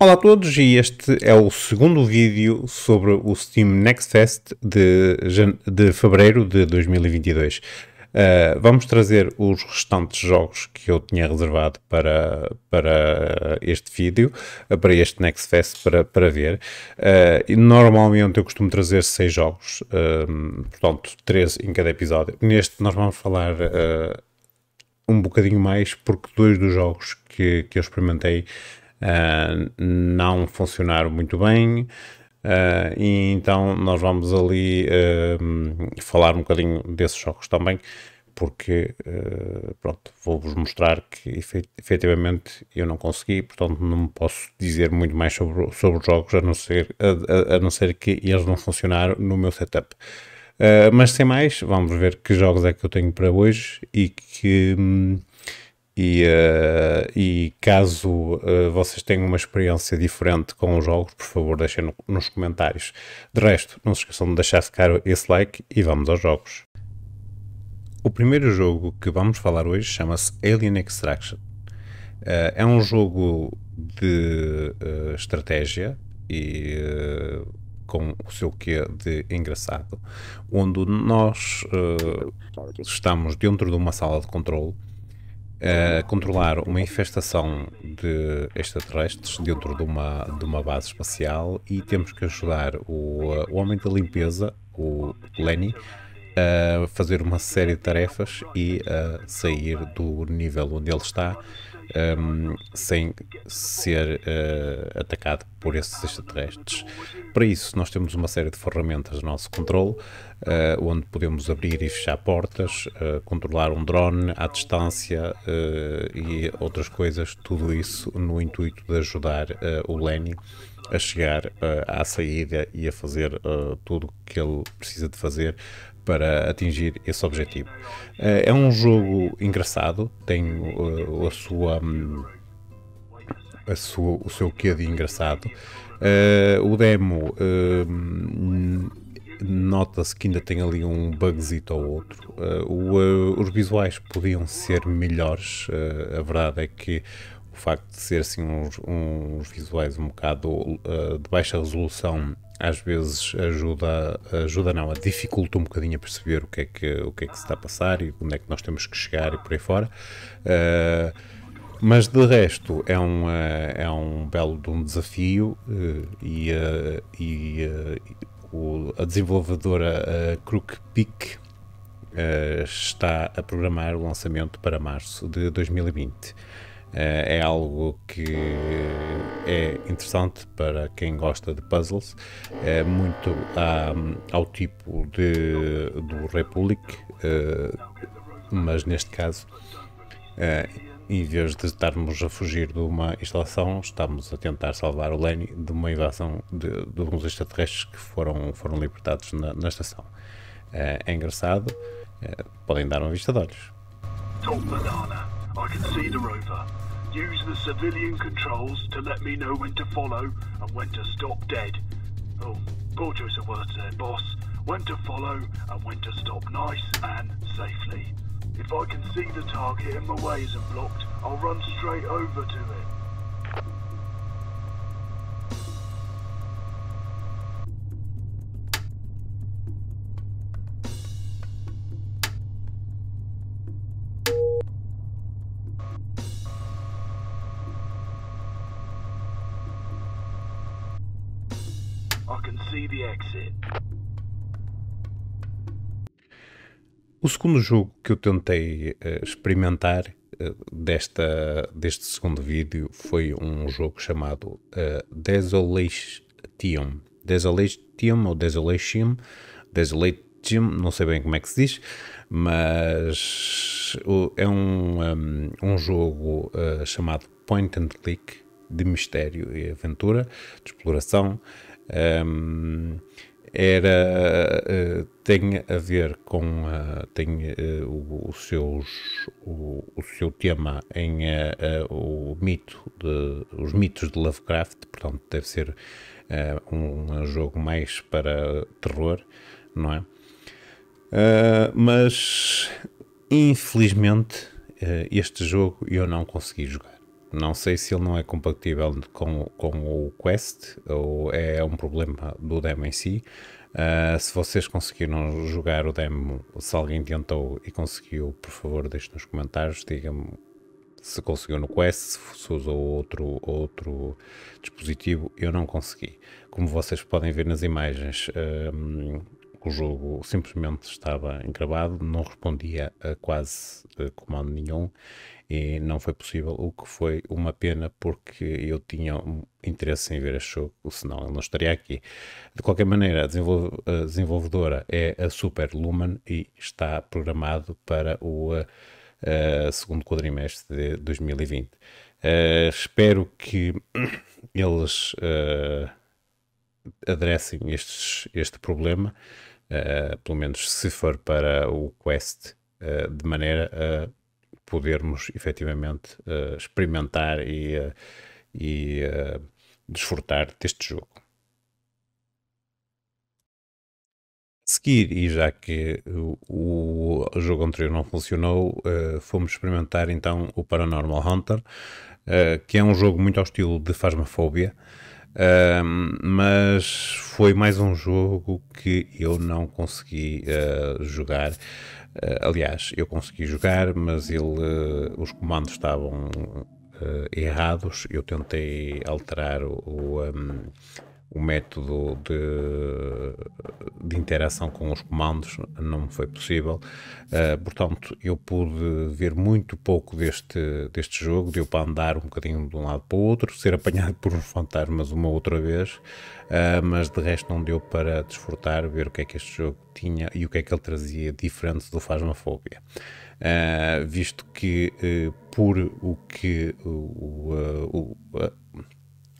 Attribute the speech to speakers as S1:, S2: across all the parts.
S1: Olá a todos e este é o segundo vídeo sobre o Steam Next Fest de, de fevereiro de 2022. Uh, eh, vamos trazer os restantes jogos que eu tinha reservado para, para este vídeo, eh, para este Next Fest, para, para ver. Uh, normalmente eu costumo trazer seis jogos, uh, portanto, três em cada episódio. Neste nós vamos falar um bocadinho mais, porque dois dos jogos que, que eu experimentei ah, não funcionaram muito bem. Uh, e então nós vamos ali uh, falar um bocadinho desses jogos também, porque pronto, vou-vos mostrar que efet efetivamente eu não consegui, portanto não posso dizer muito mais sobre, sobre os jogos, a não, ser, a, a, a não ser que eles não funcionaram no meu setup. Uh, mas sem mais, vamos ver que jogos é que eu tenho para hoje e que, hum, e, uh, e caso uh, vocês tenham uma experiência diferente com os jogos, por favor, deixem no, nos comentários. De resto, não se esqueçam de deixar ficar esse like e vamos aos jogos. O primeiro jogo que vamos falar hoje chama-se Alien Extraction. Uh, é um jogo de estratégia e com o seu quê de engraçado, onde nós estamos dentro de uma sala de controle a controlar uma infestação de extraterrestres dentro de uma, de uma base espacial e temos que ajudar o, o homem da limpeza, o Lenny, a fazer uma série de tarefas e a sair do nível onde ele está um, sem ser uh, atacado por esses extraterrestres. Para isso, nós temos uma série de ferramentas no nosso controle, uh, onde podemos abrir e fechar portas, uh, controlar um drone à distância e outras coisas, tudo isso no intuito de ajudar o Lenny a chegar à saída e a fazer tudo o que ele precisa de fazer para atingir esse objetivo. Eh, é um jogo engraçado, tem a sua, hum, a sua o seu quê de engraçado. Eh, o demo hum, nota-se que ainda tem ali um bugzito ou outro. Eh, os visuais podiam ser melhores, a verdade é que o facto de ser assim uns, uns visuais um bocado de baixa resolução às vezes ajuda, ajuda não, dificulta um bocadinho a perceber o que é que, o que, é que se está a passar e onde é que nós temos que chegar e por aí fora. Uh, mas de resto é um, uh, é um belo de um desafio uh, e, e o, a desenvolvedora uh, Crook Peak está a programar o lançamento para março de 2020. Eh, é algo que é interessante para quem gosta de puzzles, é muito ao tipo de, do Republic, eh, mas neste caso, eh, em vez de estarmos a fugir de uma instalação, estamos a tentar salvar o Lenny de uma invasão de, de extraterrestres que foram, foram libertados na, na estação. É engraçado, podem dar uma vista de olhos. Don't banana. I can see the rover. Use the civilian controls to let me know when to follow and when to stop dead. Oh, Border's a word there, boss. When to follow and when to stop nice and safely. If I can see the target and my way isn't blocked, I'll run straight over to it. O segundo jogo que eu tentei uh, experimentar uh, desta, deste segundo vídeo foi um jogo chamado uh, Desolation. Desolation ou Desolation. Desolation, não sei bem como é que se diz, mas é um, um, um jogo chamado Point and Click de mistério e aventura, de exploração. Um, era uh, tem a ver com uh, tem uh, o, o, seus, o, o, seu tema em o mito de, os mitos de Lovecraft portanto deve ser um, um, jogo mais para terror não é mas infelizmente este jogo eu não consegui jogar não sei se ele não é compatível com, com o Quest ou é um problema do demo em si. Uh, se vocês conseguiram jogar o demo, se alguém tentou e conseguiu, por favor, deixe nos comentários, diga-me se conseguiu no Quest, se usou outro, outro dispositivo, eu não consegui. Como vocês podem ver nas imagens, uh, o jogo simplesmente estava encravado, não respondia a quase comando nenhum e não foi possível, o que foi uma pena porque eu tinha um interesse em ver este jogo, senão ele não estaria aqui. De qualquer maneira, a desenvolvedora é a Super Lumen e está programado para o uh, segundo quadrimestre de 2020. Uh, eh, espero que eles uh, adressem estes, este problema, uh, pelo menos se for para o Quest, uh, de maneira a podermos efetivamente uh, experimentar e, e desfrutar deste jogo. seguir, e já que o, jogo anterior não funcionou, uh, fomos experimentar então o Paranormal Hunter, uh, que é um jogo muito ao estilo de Phasmophobia, mas foi mais um jogo que eu não consegui uh, jogar. Uh, aliás, eu consegui jogar, mas ele, ah, os comandos estavam errados. Eu tentei alterar o, o um, o método de, de, interação com os comandos não foi possível. Uh, portanto, eu pude ver muito pouco deste, deste jogo, deu para andar um bocadinho de um lado para o outro, ser apanhado por uns fantasmas uma outra vez, uh, mas de resto não deu para desfrutar, ver o que é que este jogo tinha e o que é que ele trazia diferente do Fasmafobia. Uh, eh, visto que, por o que o, o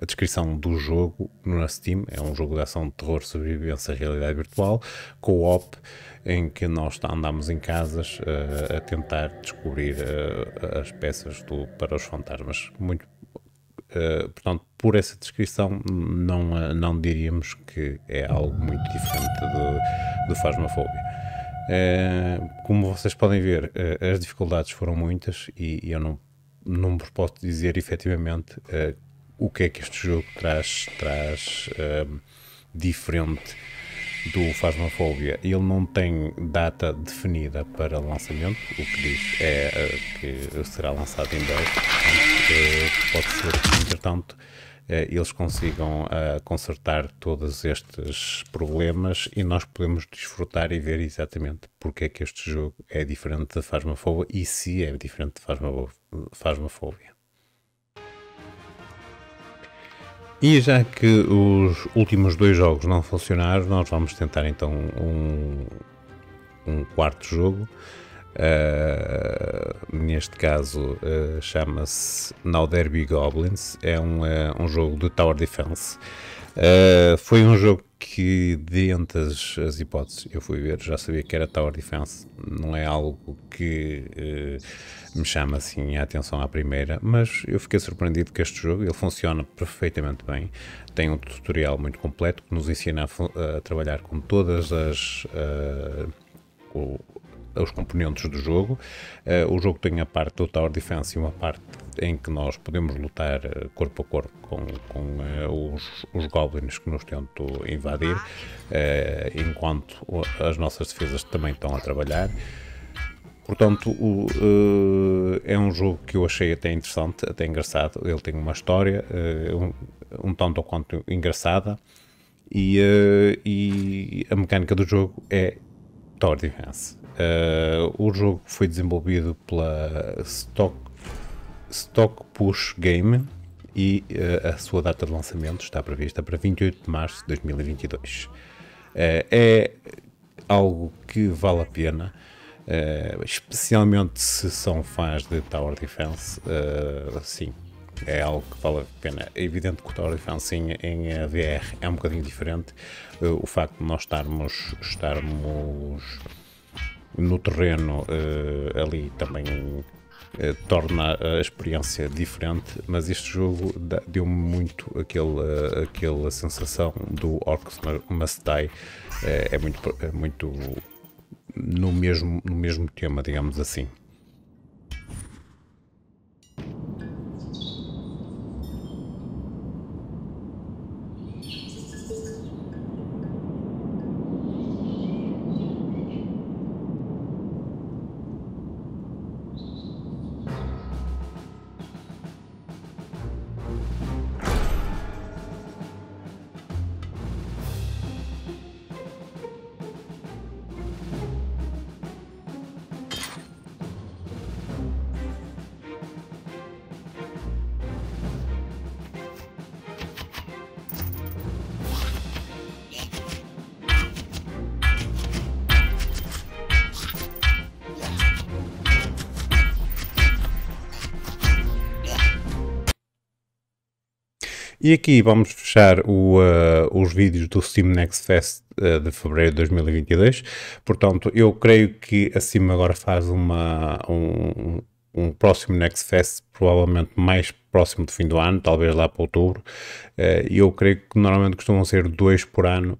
S1: a descrição do jogo no nosso Steam. É um jogo de ação de terror, sobrevivência realidade virtual, co-op, em que nós andamos em casas uh, a tentar descobrir uh, as peças do, para os fantasmas. Muito, uh, portanto, por essa descrição, não, não diríamos que é algo muito diferente do, do Fasmafobia. como vocês podem ver, as dificuldades foram muitas e, e eu não, não vos posso dizer efetivamente o que é que este jogo traz, traz um, ehm, diferente do Phasmophobia. Ele não tem data definida para lançamento, o que diz é uh, que será lançado em breve. Uh, pode ser que, entretanto, eh, eles consigam uh, consertar todos estes problemas e nós podemos desfrutar e ver exatamente porque é que este jogo é diferente da Phasmophobia e se é diferente de Phasmophobia. E já que os últimos dois jogos não funcionaram, nós vamos tentar então um, um quarto jogo. Uh, neste caso uh, chama-se Now Derby Goblins, é um, uh, um jogo de Tower Defense. foi um jogo que dentre as, as, hipóteses eu fui ver, já sabia que era Tower Defense, não é algo que uh, me chama assim a atenção à primeira, mas eu fiquei surpreendido que este jogo ele funciona perfeitamente bem, tem um tutorial muito completo que nos ensina a, a trabalhar com todas as uh, os componentes do jogo. Eh, o jogo tem a parte do Tower Defense e uma parte em que nós podemos lutar eh, corpo a corpo com, com uh, os, os, goblins que nos tentam invadir, uh, enquanto as nossas defesas também estão a trabalhar. Portanto, o, uh, é um jogo que eu achei até interessante, até engraçado. Ele tem uma história um, um tanto ou quanto engraçada. E, e, a mecânica do jogo é Tower Defense. Uh, eh, o jogo foi desenvolvido pela Stock, Stock Push Game e uh, a sua data de lançamento está prevista para 28 de março de 2022. Uh, eh, é algo que vale a pena, especialmente se são fãs de Tower Defense. sim, é algo que vale a pena. É evidente que o Tower Defense em, em VR é um bocadinho diferente. Eh, o facto de nós estarmos, estarmos no terreno eh, ali também eh, torna a experiência diferente, mas este jogo deu-me muito aquele, aquela sensação do Orcs Must Die. é muito, é muito no, mesmo, no mesmo tema, digamos assim. E aqui vamos fechar o, uh, os vídeos do Steam Next Fest uh, de fevereiro de 2022. Portanto, eu creio que a Steam agora faz uma, um, um próximo Next Fest, provavelmente mais próximo do fim do ano, talvez lá para outubro. Eh, e eu creio que normalmente costumam ser dois por ano,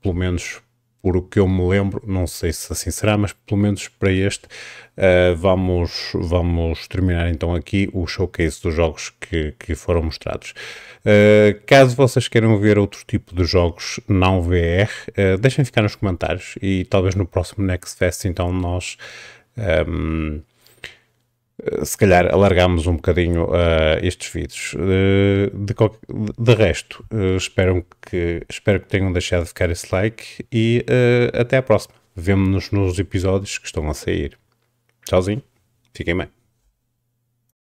S1: pelo menos por o que eu me lembro, não sei se assim será, mas pelo menos para este uh, vamos, vamos terminar então aqui o showcase dos jogos que, que foram mostrados. Uh, caso vocês queiram ver outro tipo de jogos não VR, uh, eh, deixem ficar nos comentários e talvez no próximo Next Fest então nós... Um, ehm, eh, se calhar alargámos um bocadinho uh, estes vídeos. Eh, de, de, resto, uh, espero, que, espero que tenham deixado de ficar esse like e até à próxima. Vemo-nos nos episódios que estão a sair. Tchauzinho, fiquem bem.